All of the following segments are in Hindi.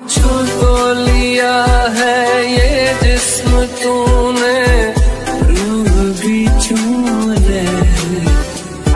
Truth.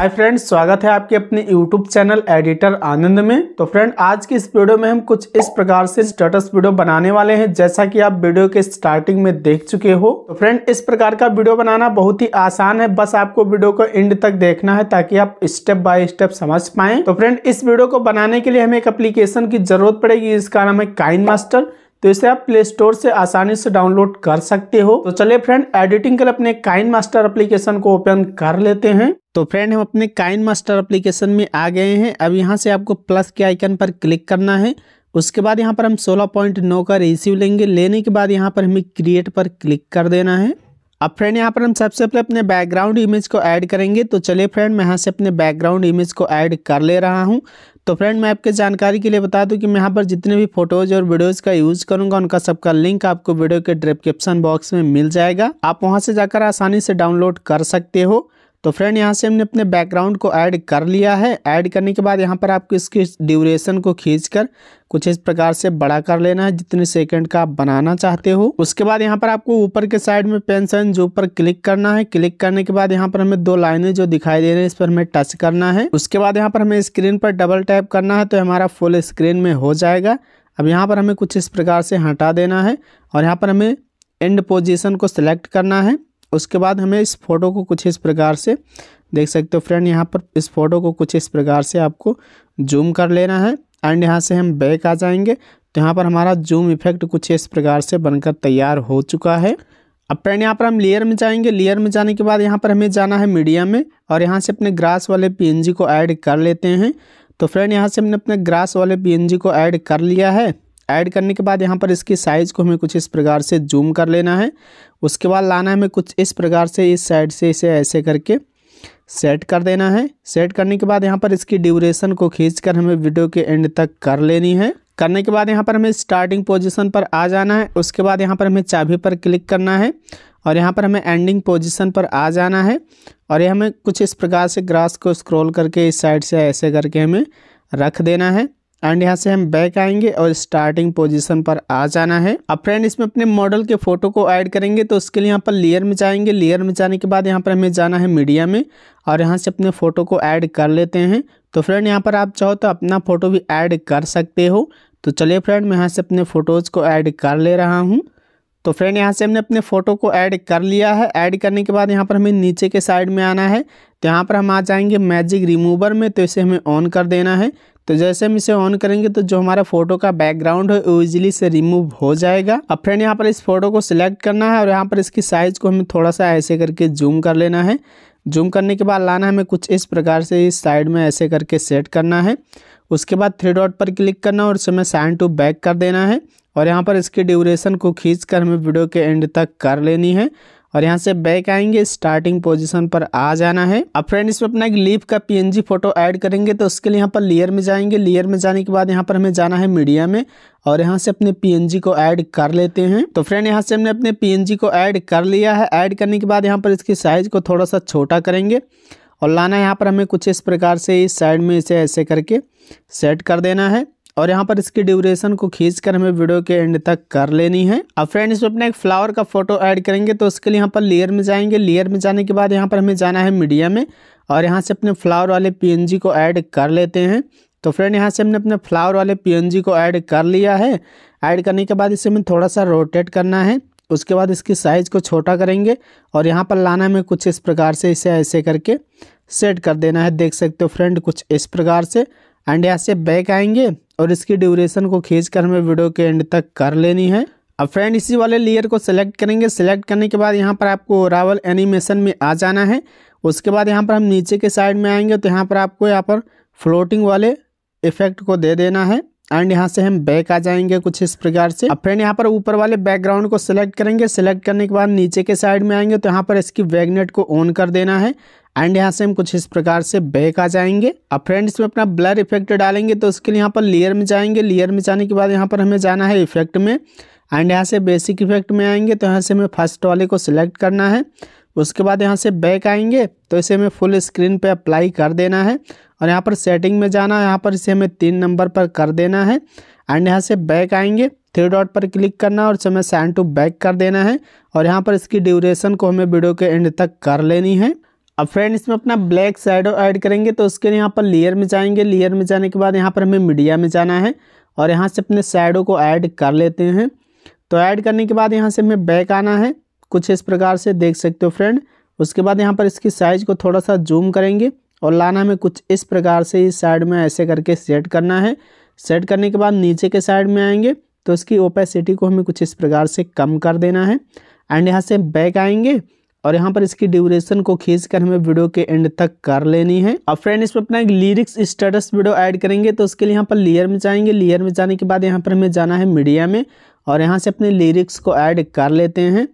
हाय फ्रेंड्स स्वागत है आपके अपने यूट्यूब चैनल एडिटर आनंद में तो फ्रेंड आज की इस वीडियो में हम कुछ इस प्रकार से स्टेटस वीडियो बनाने वाले हैं जैसा कि आप वीडियो के स्टार्टिंग में देख चुके हो तो फ्रेंड इस प्रकार का वीडियो बनाना बहुत ही आसान है बस आपको वीडियो को एंड तक देखना है ताकि आप स्टेप बाय स्टेप समझ पाए तो फ्रेंड इस वीडियो को बनाने के लिए हमें एक अप्लीकेशन की जरूरत पड़ेगी इसका नाम है काइन मास्टर तो इसे आप प्ले स्टोर से आसानी से डाउनलोड कर सकते हो तो चलिए फ्रेंड एडिटिंग के लिए अपने काइन मास्टर एप्लीकेशन को ओपन कर लेते हैं तो फ्रेंड हम अपने काइन मास्टर एप्लीकेशन में आ गए हैं अब यहाँ से आपको प्लस के आइकन पर क्लिक करना है उसके बाद यहाँ पर हम 16.9 का रिसीव लेंगे लेने के बाद यहाँ पर हमें क्रिएट पर क्लिक कर देना है अब फ्रेंड यहाँ पर हम सबसे पहले अपने बैकग्राउंड इमेज को ऐड करेंगे तो चलिए फ्रेंड मैं यहाँ से अपने बैकग्राउंड इमेज को ऐड कर ले रहा हूँ तो फ्रेंड मैं आपके जानकारी के लिए बता दूं कि मैं यहाँ पर जितने भी फोटोज और वीडियोज का यूज करूंगा उनका सबका लिंक आपको वीडियो के डिस्क्रिप्शन बॉक्स में मिल जाएगा आप वहां से जाकर आसानी से डाउनलोड कर सकते हो तो फ्रेंड यहाँ से हमने अपने बैकग्राउंड को ऐड कर लिया है ऐड करने के बाद यहाँ पर आपको इसकी ड्यूरेशन को खींचकर कुछ इस प्रकार से बड़ा कर लेना है जितने सेकंड का आप बनाना चाहते हो उसके बाद यहाँ पर आपको ऊपर के साइड में पेंसन जो ऊपर क्लिक करना है क्लिक करने के बाद यहाँ पर हमें दो लाइनें जो दिखाई दे रही है इस पर हमें टच करना है उसके बाद यहाँ पर हमें स्क्रीन पर डबल टैप करना है तो हमारा फुल स्क्रीन में हो जाएगा अब यहाँ पर हमें कुछ इस प्रकार से हटा देना है और यहाँ पर हमें एंड पोजिशन को सिलेक्ट करना है उसके बाद हमें इस फोटो को कुछ इस प्रकार से देख सकते हो फ्रेंड यहाँ पर इस फोटो को कुछ इस प्रकार से आपको जूम कर लेना है एंड यहाँ से हम बैक आ जाएंगे तो यहाँ पर हमारा जूम इफेक्ट कुछ इस प्रकार से बनकर तैयार हो चुका है अब फ्रेंड यहाँ पर हम लेयर में जाएंगे लेयर में जाने के बाद यहाँ पर हमें जाना है मीडिया में और यहाँ से अपने ग्रास वाले पी को ऐड कर लेते हैं तो फ्रेंड यहाँ से हमने अपने ग्रास वाले पी को ऐड कर लिया है ऐड करने के बाद यहाँ पर इसकी साइज़ को हमें कुछ इस प्रकार से जूम कर लेना है उसके बाद लाना है हमें कुछ इस प्रकार से इस साइड से इसे ऐसे करके सेट कर देना है सेट करने के बाद यहाँ पर इसकी ड्यूरेशन को खींच कर हमें वीडियो के एंड तक कर लेनी है करने के बाद यहाँ पर हमें स्टार्टिंग पोजिशन पर आ जाना है उसके बाद यहाँ पर हमें चाबी पर क्लिक करना है और यहाँ पर हमें एंडिंग पोजिशन पर आ जाना है और ये हमें कुछ इस प्रकार से ग्रास को स्क्रोल करके इस साइड से ऐसे करके हमें रख देना है एंड यहाँ से हम बैक आएंगे और स्टार्टिंग पोजीशन पर आ जाना है अब फ्रेंड इसमें अपने मॉडल के फोटो को ऐड करेंगे तो उसके लिए यहाँ पर लेयर में जाएंगे लेयर में जाने के बाद यहाँ पर हमें जाना है मीडिया में और यहाँ से अपने फ़ोटो को ऐड कर लेते हैं तो फ्रेंड यहाँ पर आप चाहो तो अपना फ़ोटो भी ऐड कर सकते हो तो चलिए फ्रेंड मैं यहाँ से अपने फ़ोटोज़ को ऐड कर ले रहा हूँ तो फ्रेंड यहाँ से हमने अपने फ़ोटो को ऐड कर लिया है ऐड करने के बाद यहाँ पर हमें नीचे के साइड में आना है तो यहाँ पर हम आ जाएंगे मैजिक रिमूवर में तो इसे हमें ऑन कर देना है तो जैसे हम इसे ऑन करेंगे तो जो हमारा फोटो का बैकग्राउंड है वो इजिली से रिमूव हो जाएगा अब फ्रेंड यहाँ पर इस फोटो को सिलेक्ट करना है और यहाँ पर इसकी साइज़ को हमें थोड़ा सा ऐसे करके जूम कर लेना है जूम करने के बाद लाना हमें कुछ इस प्रकार से इस साइड में ऐसे करके सेट करना है उसके बाद थ्री डॉट पर क्लिक करना और इसमें साइन टू बैक कर देना है और यहाँ पर इसकी ड्यूरेशन को खींच कर हमें वीडियो के एंड तक कर लेनी है और यहाँ से बैक आएंगे स्टार्टिंग पोजीशन पर आ जाना है अब फ्रेंड इसमें अपना एक लीफ का पीएनजी फोटो ऐड करेंगे तो उसके लिए यहाँ पर लेयर में जाएंगे लेयर में जाने के बाद यहाँ पर हमें जाना है मीडिया में और यहाँ से अपने पीएनजी को ऐड कर लेते हैं तो फ्रेंड यहाँ से हमने अपने पीएनजी को ऐड कर लिया है ऐड करने के बाद यहाँ पर इसकी साइज को थोड़ा सा छोटा करेंगे और लाना यहाँ पर हमें कुछ इस प्रकार से इस साइड में इसे ऐसे करके सेट कर देना है और यहाँ पर इसकी ड्यूरेशन को खींच कर हमें वीडियो के एंड तक कर लेनी है अब फ्रेंड इसमें अपना एक फ्लावर का फोटो ऐड करेंगे तो उसके लिए यहाँ पर लेयर में जाएंगे लेयर में जाने के बाद यहाँ पर हमें जाना है मीडिया में और यहाँ से अपने फ्लावर वाले पीएनजी को ऐड कर लेते हैं तो फ्रेंड यहाँ से हमने अपने फ्लावर वाले पीएनजी को ऐड कर लिया है ऐड करने के बाद इसे हमें थोड़ा सा रोटेट करना है उसके बाद इसकी साइज़ को छोटा करेंगे और यहाँ पर लाना हमें कुछ इस प्रकार से इसे ऐसे करके सेट कर देना है देख सकते हो फ्रेंड कुछ इस प्रकार से एंड यहाँ से बैक आएंगे और इसकी ड्यूरेशन को खींच कर हमें वीडियो के एंड तक कर लेनी है अब फ्रेंड इसी वाले लेयर को सेलेक्ट करेंगे सेलेक्ट करने के बाद यहाँ पर आपको रावल एनिमेशन में आ जाना है उसके बाद यहाँ पर हम नीचे के साइड में आएंगे तो यहाँ पर आपको यहाँ पर फ्लोटिंग वाले इफेक्ट को दे देना है एंड यहाँ से हम बैक आ जाएंगे कुछ इस प्रकार से अब फ्रेंड यहाँ पर ऊपर वाले बैकग्राउंड को सिलेक्ट करेंगे सिलेक्ट करने के बाद नीचे के साइड में आएंगे तो यहाँ पर इसकी वैगनेट को ऑन कर देना है एंड यहाँ से हम कुछ इस प्रकार से बैक आ जाएंगे अब फ्रेंड इसमें अपना ब्लर इफेक्ट डालेंगे तो उसके लिए यहाँ पर लेयर में जाएंगे लेयर में जाने के बाद यहाँ पर हमें जाना है इफेक्ट में एंड यहाँ से बेसिक इफेक्ट में आएंगे तो यहाँ से हमें फर्स्ट वाले को सिलेक्ट करना है उसके बाद यहाँ से बैक आएंगे तो इसे हमें फुल स्क्रीन पे अप्लाई कर देना है और यहाँ पर सेटिंग में जाना है यहाँ पर इसे हमें तीन नंबर पर कर देना है एंड यहाँ से बैक आएंगे थ्री डॉट पर क्लिक करना और इसे हमें टू बैक कर देना है और यहाँ पर इसकी ड्यूरेशन को हमें वीडियो के एंड तक कर लेनी है अब फ्रेंड इसमें अपना ब्लैक साइडो ऐड करेंगे तो उसके लिए यहाँ पर लेयर में जाएंगे लेयर में जाने के बाद यहाँ पर हमें मीडिया में जाना है और यहाँ से अपने साइडों को ऐड कर लेते हैं तो ऐड करने के बाद यहाँ से हमें बैक आना है कुछ इस प्रकार से देख सकते हो फ्रेंड उसके बाद यहाँ पर इसकी साइज़ को थोड़ा सा जूम करेंगे और लाना हमें कुछ इस प्रकार से इस साइड में ऐसे करके सेट करना है सेट करने के बाद नीचे के साइड में आएंगे तो इसकी ओपेसिटी को हमें कुछ इस प्रकार से कम कर देना है एंड यहाँ से बैक आएंगे और यहाँ पर इसकी ड्यूरेशन को खींच कर हमें वीडियो के एंड तक कर लेनी है अब फ्रेंड इसमें अपना एक लिरिक्स स्टेटस वीडियो ऐड करेंगे तो उसके लिए यहाँ पर लेयर में जाएंगे लेयर में जाने के बाद यहाँ पर हमें जाना है मीडिया में और यहाँ से अपने लिरिक्स को ऐड कर लेते हैं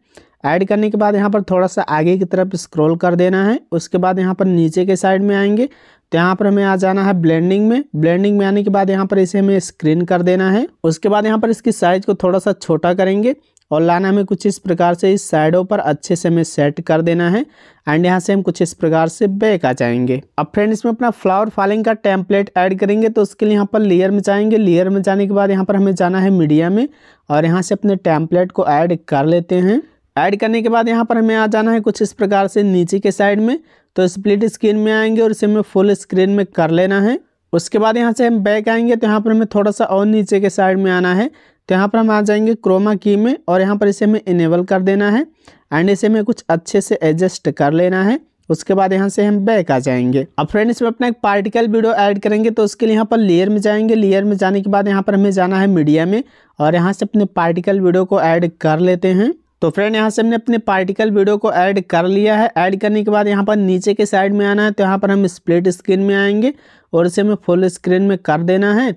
ऐड करने के बाद यहाँ पर थोड़ा सा आगे की तरफ स्क्रॉल कर देना है उसके बाद यहाँ पर नीचे के साइड में आएंगे तो यहाँ पर हमें आ जाना है ब्लेंडिंग में ब्लेंडिंग में आने के बाद यहाँ पर इसे हमें स्क्रीन कर देना है उसके बाद यहाँ पर इसकी साइज को थोड़ा सा छोटा करेंगे और लाना हमें कुछ इस प्रकार से इस साइडों पर अच्छे से हमें सेट कर देना है एंड यहाँ से हम कुछ इस प्रकार से बैक आ जाएंगे अब फ्रेंड इसमें अपना फ्लावर फॉलिंग का टेम्पलेट ऐड करेंगे तो उसके लिए यहाँ पर लेयर में जाएंगे लेयर में जाने के बाद यहाँ पर हमें जाना है मीडिया में और यहाँ से अपने टेम्पलेट को ऐड कर लेते हैं ऐड करने के बाद यहाँ पर हमें आ जाना है कुछ इस प्रकार से नीचे के साइड में तो स्प्लिट स्क्रीन में आएंगे और इसे हमें फुल स्क्रीन में कर लेना है उसके बाद यहाँ से हम बैक आएंगे तो यहाँ पर हमें थोड़ा सा और नीचे के साइड में आना है तो यहाँ पर हम आ जाएंगे क्रोमा की में और यहाँ पर इसे हमें इनेबल कर देना है एंड इसे हमें कुछ अच्छे से एडजस्ट कर लेना है उसके बाद यहाँ से हम बैक आ जाएंगे अब फ्रेंड इसमें अपना एक पार्टिकल वीडियो ऐड करेंगे तो उसके लिए यहाँ पर लेयर में जाएंगे लेयर में जाने के बाद यहाँ पर हमें जाना है मीडिया में और यहाँ से अपने पार्टिकल वीडियो को ऐड कर लेते हैं तो फ्रेंड यहाँ से हमने अपने पार्टिकल वीडियो को ऐड कर लिया है ऐड करने के बाद यहाँ पर नीचे के साइड में आना है तो यहाँ पर हम स्प्लिट स्क्रीन में आएंगे और इसे हमें फुल स्क्रीन में कर देना है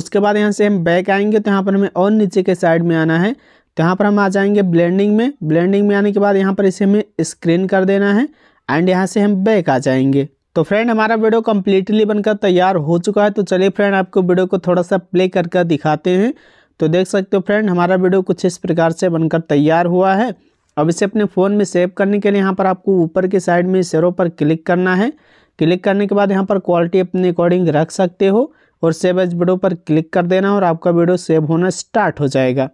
उसके बाद यहाँ से हम बैक आएंगे तो यहाँ पर हमें और नीचे के साइड में आना है तो यहाँ पर हम आ जाएंगे ब्लेंडिंग में ब्लेंडिंग में आने के बाद यहाँ पर इसे हमें स्क्रीन कर देना है एंड यहाँ से हम बैक आ जाएंगे तो फ्रेंड हमारा वीडियो कम्प्लीटली बनकर तैयार हो चुका है तो चलिए फ्रेंड आपको वीडियो को थोड़ा सा प्ले करके कर दिखाते हैं तो देख सकते हो फ्रेंड हमारा वीडियो कुछ इस प्रकार से बनकर तैयार हुआ है अब इसे अपने फ़ोन में सेव करने के लिए यहाँ पर आपको ऊपर की साइड में शेरों पर क्लिक करना है क्लिक करने के बाद यहाँ पर क्वालिटी अपने अकॉर्डिंग रख सकते हो और सेव एज वीडियो पर क्लिक कर देना और आपका वीडियो सेव होना स्टार्ट हो जाएगा